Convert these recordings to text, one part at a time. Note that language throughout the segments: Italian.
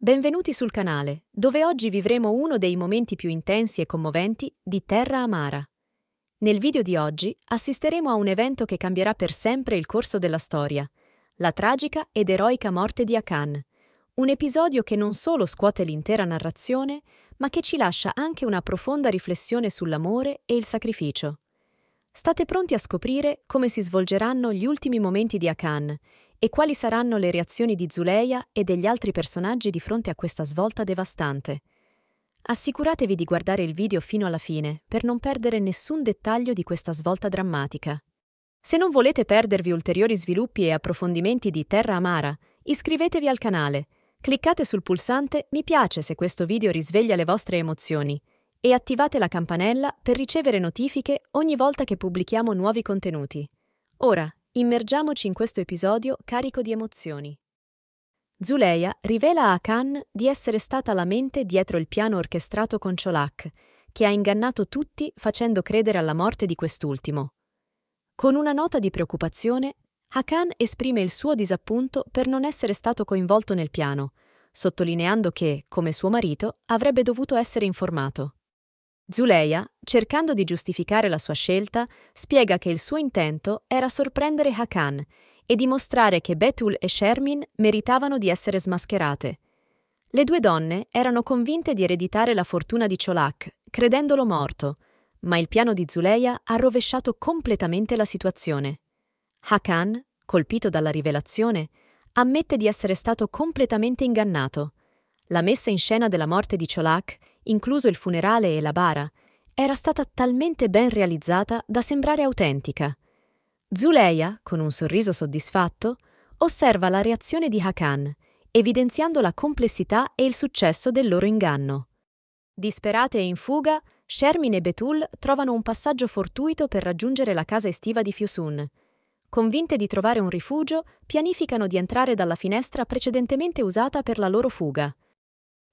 Benvenuti sul canale, dove oggi vivremo uno dei momenti più intensi e commoventi di Terra Amara. Nel video di oggi assisteremo a un evento che cambierà per sempre il corso della storia, la tragica ed eroica morte di Akan, un episodio che non solo scuote l'intera narrazione, ma che ci lascia anche una profonda riflessione sull'amore e il sacrificio. State pronti a scoprire come si svolgeranno gli ultimi momenti di Akan e quali saranno le reazioni di Zuleia e degli altri personaggi di fronte a questa svolta devastante. Assicuratevi di guardare il video fino alla fine per non perdere nessun dettaglio di questa svolta drammatica. Se non volete perdervi ulteriori sviluppi e approfondimenti di Terra Amara, iscrivetevi al canale, cliccate sul pulsante Mi piace se questo video risveglia le vostre emozioni e attivate la campanella per ricevere notifiche ogni volta che pubblichiamo nuovi contenuti. Ora, Immergiamoci in questo episodio carico di emozioni. Zuleia rivela a Khan di essere stata la mente dietro il piano orchestrato con Cholak, che ha ingannato tutti facendo credere alla morte di quest'ultimo. Con una nota di preoccupazione, Hakan esprime il suo disappunto per non essere stato coinvolto nel piano, sottolineando che, come suo marito, avrebbe dovuto essere informato. Zuleia, cercando di giustificare la sua scelta, spiega che il suo intento era sorprendere Hakan e dimostrare che Betul e Shermin meritavano di essere smascherate. Le due donne erano convinte di ereditare la fortuna di Cholak, credendolo morto, ma il piano di Zuleia ha rovesciato completamente la situazione. Hakan, colpito dalla rivelazione, ammette di essere stato completamente ingannato. La messa in scena della morte di Cholak incluso il funerale e la bara, era stata talmente ben realizzata da sembrare autentica. Zuleia, con un sorriso soddisfatto, osserva la reazione di Hakan, evidenziando la complessità e il successo del loro inganno. Disperate e in fuga, Shermin e Betul trovano un passaggio fortuito per raggiungere la casa estiva di Fiusun. Convinte di trovare un rifugio, pianificano di entrare dalla finestra precedentemente usata per la loro fuga.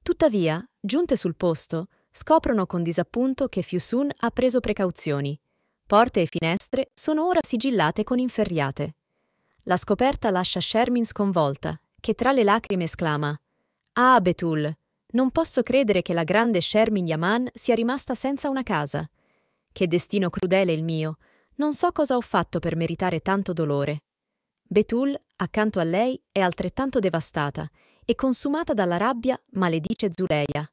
Tuttavia, giunte sul posto, scoprono con disappunto che Fiusun ha preso precauzioni. Porte e finestre sono ora sigillate con inferriate. La scoperta lascia Shermin sconvolta, che tra le lacrime esclama «Ah, Betul, non posso credere che la grande Shermin Yaman sia rimasta senza una casa. Che destino crudele il mio! Non so cosa ho fatto per meritare tanto dolore». Betul, accanto a lei, è altrettanto devastata e consumata dalla rabbia maledice Zuleia.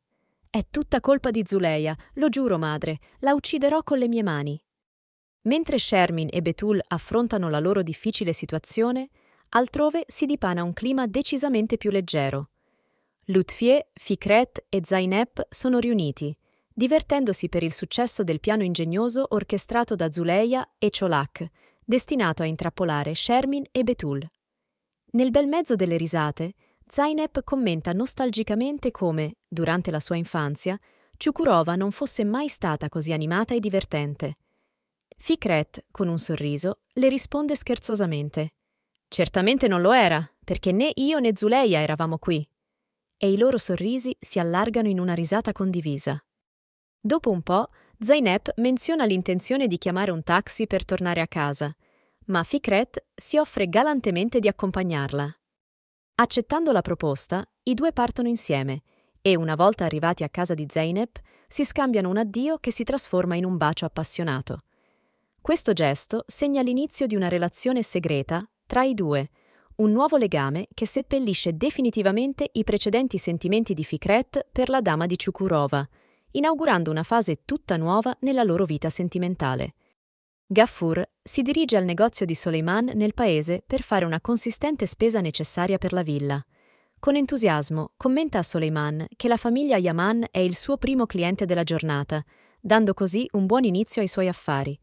È tutta colpa di Zuleia, lo giuro madre, la ucciderò con le mie mani. Mentre Shermin e Betul affrontano la loro difficile situazione, altrove si dipana un clima decisamente più leggero. Lutfie, Fikret e Zainep sono riuniti, divertendosi per il successo del piano ingegnoso orchestrato da Zuleia e Cholak, destinato a intrappolare Shermin e Betul. Nel bel mezzo delle risate, Zainep commenta nostalgicamente come, durante la sua infanzia, Ciukurova non fosse mai stata così animata e divertente. Fikret, con un sorriso, le risponde scherzosamente. Certamente non lo era, perché né io né Zuleia eravamo qui. E i loro sorrisi si allargano in una risata condivisa. Dopo un po', Zainep menziona l'intenzione di chiamare un taxi per tornare a casa, ma Fikret si offre galantemente di accompagnarla. Accettando la proposta, i due partono insieme e, una volta arrivati a casa di Zeynep, si scambiano un addio che si trasforma in un bacio appassionato. Questo gesto segna l'inizio di una relazione segreta tra i due, un nuovo legame che seppellisce definitivamente i precedenti sentimenti di Fikret per la dama di Ciukurova, inaugurando una fase tutta nuova nella loro vita sentimentale. Gaffur si dirige al negozio di Soleiman nel paese per fare una consistente spesa necessaria per la villa. Con entusiasmo commenta a Soleiman che la famiglia Yaman è il suo primo cliente della giornata, dando così un buon inizio ai suoi affari.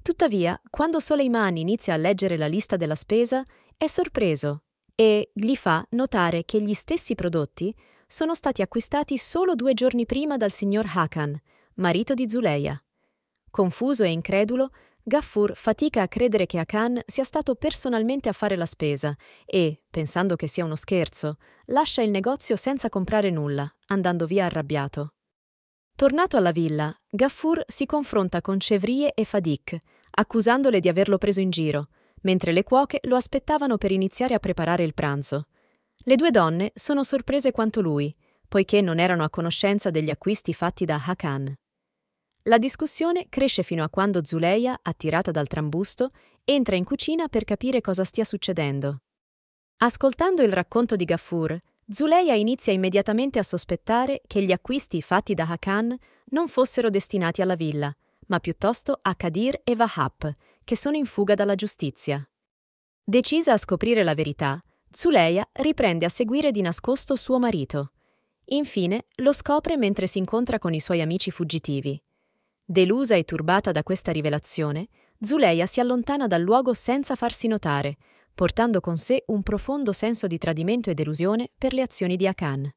Tuttavia, quando Soleiman inizia a leggere la lista della spesa, è sorpreso e gli fa notare che gli stessi prodotti sono stati acquistati solo due giorni prima dal signor Hakan, marito di Zuleia. Confuso e incredulo, Gaffur fatica a credere che Akan sia stato personalmente a fare la spesa e, pensando che sia uno scherzo, lascia il negozio senza comprare nulla, andando via arrabbiato. Tornato alla villa, Gaffur si confronta con Chevrie e Fadik, accusandole di averlo preso in giro, mentre le cuoche lo aspettavano per iniziare a preparare il pranzo. Le due donne sono sorprese quanto lui, poiché non erano a conoscenza degli acquisti fatti da Hakan. La discussione cresce fino a quando Zuleia, attirata dal trambusto, entra in cucina per capire cosa stia succedendo. Ascoltando il racconto di Gaffur, Zuleia inizia immediatamente a sospettare che gli acquisti fatti da Hakan non fossero destinati alla villa, ma piuttosto a Kadir e Vahap, che sono in fuga dalla giustizia. Decisa a scoprire la verità, Zuleia riprende a seguire di nascosto suo marito. Infine lo scopre mentre si incontra con i suoi amici fuggitivi Delusa e turbata da questa rivelazione, Zuleia si allontana dal luogo senza farsi notare, portando con sé un profondo senso di tradimento e delusione per le azioni di Hakan.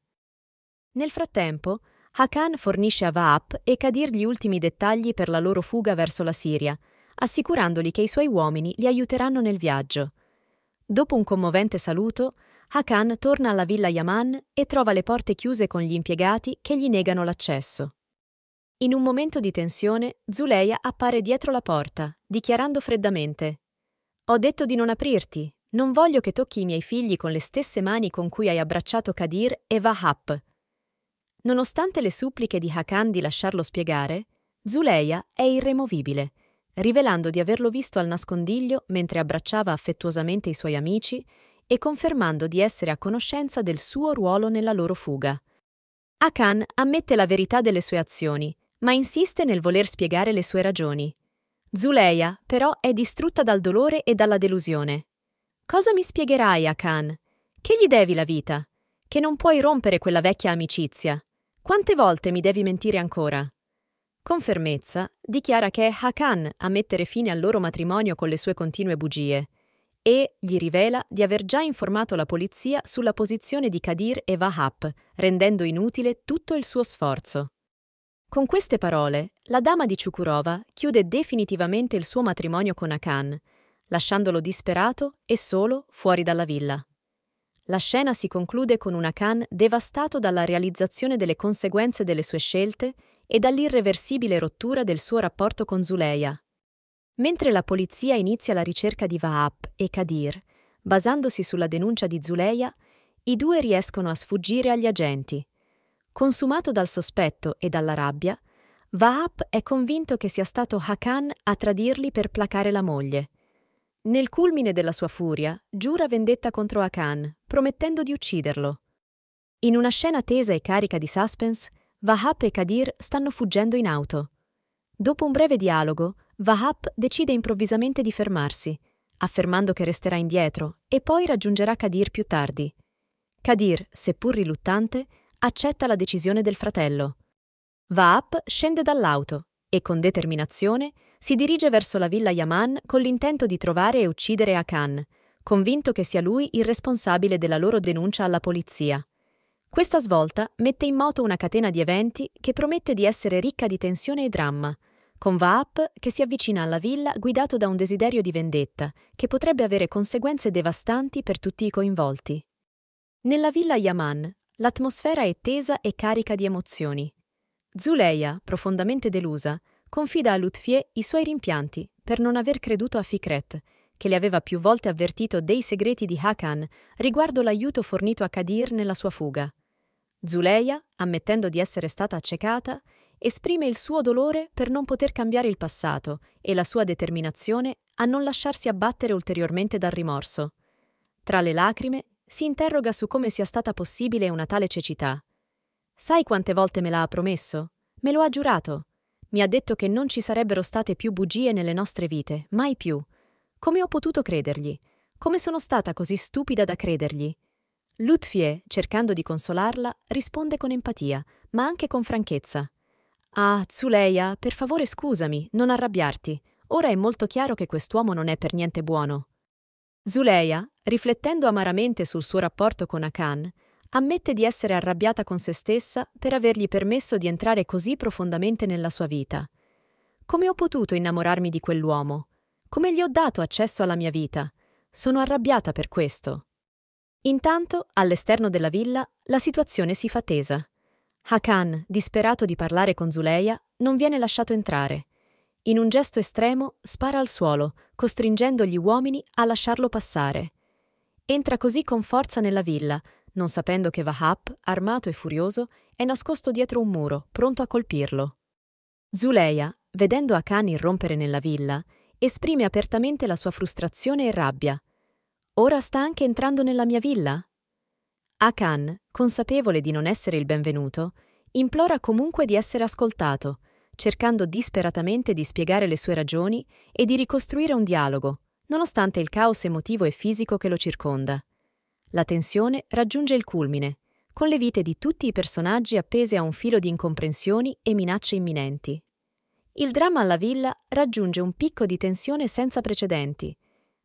Nel frattempo, Hakan fornisce a Vaap e Kadir gli ultimi dettagli per la loro fuga verso la Siria, assicurandoli che i suoi uomini li aiuteranno nel viaggio. Dopo un commovente saluto, Hakan torna alla villa Yaman e trova le porte chiuse con gli impiegati che gli negano l'accesso. In un momento di tensione, Zuleia appare dietro la porta, dichiarando freddamente Ho detto di non aprirti, non voglio che tocchi i miei figli con le stesse mani con cui hai abbracciato Kadir e Vahap. Nonostante le suppliche di Hakan di lasciarlo spiegare, Zuleia è irremovibile, rivelando di averlo visto al nascondiglio mentre abbracciava affettuosamente i suoi amici e confermando di essere a conoscenza del suo ruolo nella loro fuga. Hakan ammette la verità delle sue azioni ma insiste nel voler spiegare le sue ragioni. Zuleia, però, è distrutta dal dolore e dalla delusione. Cosa mi spiegherai a Khan? Che gli devi la vita? Che non puoi rompere quella vecchia amicizia? Quante volte mi devi mentire ancora? Con fermezza, dichiara che è Hakan a mettere fine al loro matrimonio con le sue continue bugie e gli rivela di aver già informato la polizia sulla posizione di Kadir e Wahab, rendendo inutile tutto il suo sforzo. Con queste parole, la dama di Ciukurova chiude definitivamente il suo matrimonio con Akan, lasciandolo disperato e solo fuori dalla villa. La scena si conclude con un Akan devastato dalla realizzazione delle conseguenze delle sue scelte e dall'irreversibile rottura del suo rapporto con Zuleia. Mentre la polizia inizia la ricerca di Vaap e Kadir, basandosi sulla denuncia di Zuleia, i due riescono a sfuggire agli agenti, Consumato dal sospetto e dalla rabbia, Vaap è convinto che sia stato Hakan a tradirli per placare la moglie. Nel culmine della sua furia, giura vendetta contro Hakan, promettendo di ucciderlo. In una scena tesa e carica di suspense, Wahab e Kadir stanno fuggendo in auto. Dopo un breve dialogo, Wahab decide improvvisamente di fermarsi, affermando che resterà indietro e poi raggiungerà Kadir più tardi. Kadir, seppur riluttante, accetta la decisione del fratello. Vaap scende dall'auto e con determinazione si dirige verso la villa Yaman con l'intento di trovare e uccidere Akan, convinto che sia lui il responsabile della loro denuncia alla polizia. Questa svolta mette in moto una catena di eventi che promette di essere ricca di tensione e dramma, con Vaap che si avvicina alla villa guidato da un desiderio di vendetta che potrebbe avere conseguenze devastanti per tutti i coinvolti. Nella villa Yaman L'atmosfera è tesa e carica di emozioni. Zuleia, profondamente delusa, confida a Lutfie i suoi rimpianti per non aver creduto a Fikret, che le aveva più volte avvertito dei segreti di Hakan riguardo l'aiuto fornito a Kadir nella sua fuga. Zuleia, ammettendo di essere stata accecata, esprime il suo dolore per non poter cambiare il passato e la sua determinazione a non lasciarsi abbattere ulteriormente dal rimorso. Tra le lacrime, si interroga su come sia stata possibile una tale cecità. Sai quante volte me l'ha promesso? Me lo ha giurato. Mi ha detto che non ci sarebbero state più bugie nelle nostre vite, mai più. Come ho potuto credergli? Come sono stata così stupida da credergli? Lutfie, cercando di consolarla, risponde con empatia, ma anche con franchezza. Ah, Zuleia, per favore scusami, non arrabbiarti. Ora è molto chiaro che quest'uomo non è per niente buono. Zuleia, riflettendo amaramente sul suo rapporto con Akan, ammette di essere arrabbiata con se stessa per avergli permesso di entrare così profondamente nella sua vita. Come ho potuto innamorarmi di quell'uomo? Come gli ho dato accesso alla mia vita? Sono arrabbiata per questo. Intanto, all'esterno della villa, la situazione si fa tesa. Hakan, disperato di parlare con Zuleia, non viene lasciato entrare. In un gesto estremo spara al suolo, costringendo gli uomini a lasciarlo passare. Entra così con forza nella villa, non sapendo che Wahab, armato e furioso, è nascosto dietro un muro, pronto a colpirlo. Zuleia, vedendo Akan irrompere nella villa, esprime apertamente la sua frustrazione e rabbia. Ora sta anche entrando nella mia villa? Akan, consapevole di non essere il benvenuto, implora comunque di essere ascoltato, cercando disperatamente di spiegare le sue ragioni e di ricostruire un dialogo, nonostante il caos emotivo e fisico che lo circonda. La tensione raggiunge il culmine, con le vite di tutti i personaggi appese a un filo di incomprensioni e minacce imminenti. Il dramma alla villa raggiunge un picco di tensione senza precedenti.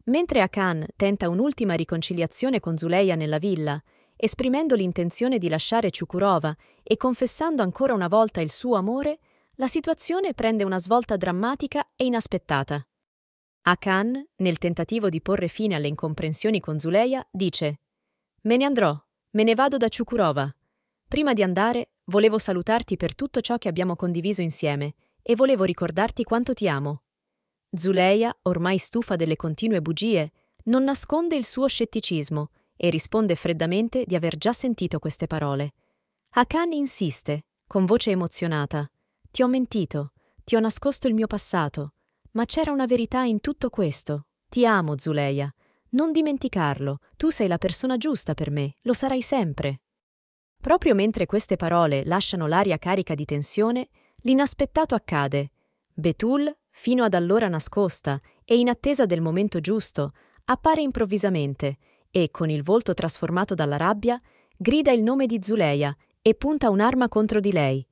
Mentre Akan tenta un'ultima riconciliazione con Zuleia nella villa, esprimendo l'intenzione di lasciare Ciukurova e confessando ancora una volta il suo amore, la situazione prende una svolta drammatica e inaspettata. Akan, nel tentativo di porre fine alle incomprensioni con Zuleia, dice Me ne andrò, me ne vado da Ciukurova. Prima di andare, volevo salutarti per tutto ciò che abbiamo condiviso insieme e volevo ricordarti quanto ti amo. Zuleia, ormai stufa delle continue bugie, non nasconde il suo scetticismo e risponde freddamente di aver già sentito queste parole. Akan insiste, con voce emozionata. Ti ho mentito, ti ho nascosto il mio passato, ma c'era una verità in tutto questo. Ti amo, Zuleia. Non dimenticarlo, tu sei la persona giusta per me, lo sarai sempre. Proprio mentre queste parole lasciano l'aria carica di tensione, l'inaspettato accade. Betul, fino ad allora nascosta e in attesa del momento giusto, appare improvvisamente e, con il volto trasformato dalla rabbia, grida il nome di Zuleia e punta un'arma contro di lei.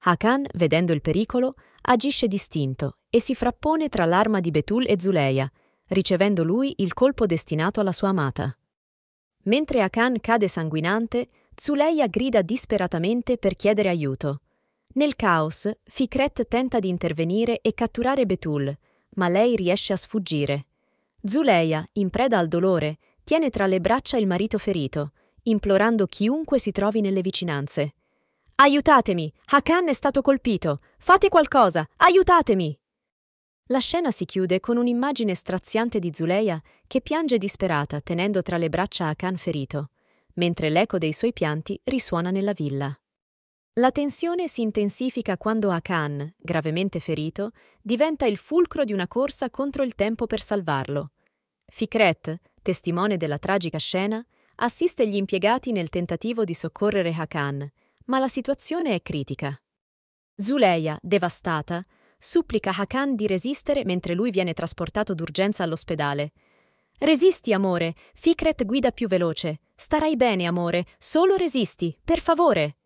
Hakan, vedendo il pericolo, agisce distinto e si frappone tra l'arma di Betul e Zuleia, ricevendo lui il colpo destinato alla sua amata. Mentre Hakan cade sanguinante, Zuleia grida disperatamente per chiedere aiuto. Nel caos, Fikret tenta di intervenire e catturare Betul, ma lei riesce a sfuggire. Zuleia, in preda al dolore, tiene tra le braccia il marito ferito, implorando chiunque si trovi nelle vicinanze. Aiutatemi! Hakan è stato colpito! Fate qualcosa! Aiutatemi! La scena si chiude con un'immagine straziante di Zuleia che piange disperata tenendo tra le braccia Hakan ferito, mentre l'eco dei suoi pianti risuona nella villa. La tensione si intensifica quando Hakan, gravemente ferito, diventa il fulcro di una corsa contro il tempo per salvarlo. Fikret, testimone della tragica scena, assiste gli impiegati nel tentativo di soccorrere Hakan, ma la situazione è critica. Zuleia, devastata, supplica Hakan di resistere mentre lui viene trasportato d'urgenza all'ospedale. Resisti, amore, Fikret guida più veloce. Starai bene, amore, solo resisti, per favore!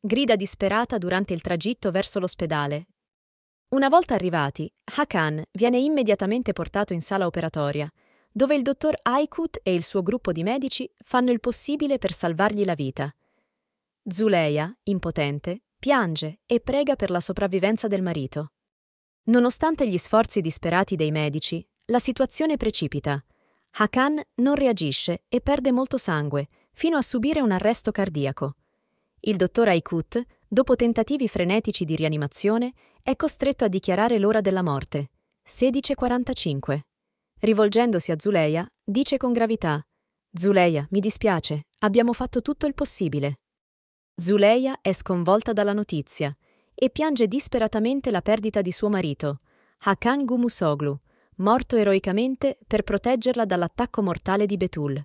Grida disperata durante il tragitto verso l'ospedale. Una volta arrivati, Hakan viene immediatamente portato in sala operatoria, dove il dottor Aikut e il suo gruppo di medici fanno il possibile per salvargli la vita. Zuleia, impotente, piange e prega per la sopravvivenza del marito. Nonostante gli sforzi disperati dei medici, la situazione precipita. Hakan non reagisce e perde molto sangue, fino a subire un arresto cardiaco. Il dottor Aikut, dopo tentativi frenetici di rianimazione, è costretto a dichiarare l'ora della morte, 16.45. Rivolgendosi a Zuleia, dice con gravità Zuleia, mi dispiace, abbiamo fatto tutto il possibile. Zuleia è sconvolta dalla notizia e piange disperatamente la perdita di suo marito, Hakan Gumusoglu, morto eroicamente per proteggerla dall'attacco mortale di Betul.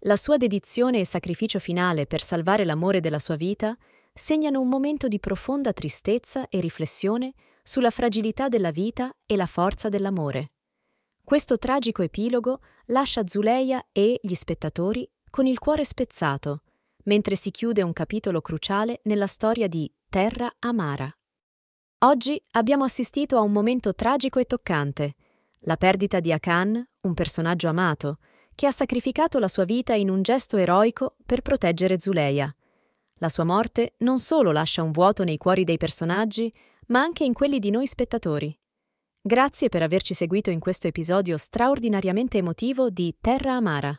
La sua dedizione e sacrificio finale per salvare l'amore della sua vita segnano un momento di profonda tristezza e riflessione sulla fragilità della vita e la forza dell'amore. Questo tragico epilogo lascia Zuleia e gli spettatori con il cuore spezzato, mentre si chiude un capitolo cruciale nella storia di Terra Amara. Oggi abbiamo assistito a un momento tragico e toccante, la perdita di Akan, un personaggio amato, che ha sacrificato la sua vita in un gesto eroico per proteggere Zuleia. La sua morte non solo lascia un vuoto nei cuori dei personaggi, ma anche in quelli di noi spettatori. Grazie per averci seguito in questo episodio straordinariamente emotivo di Terra Amara.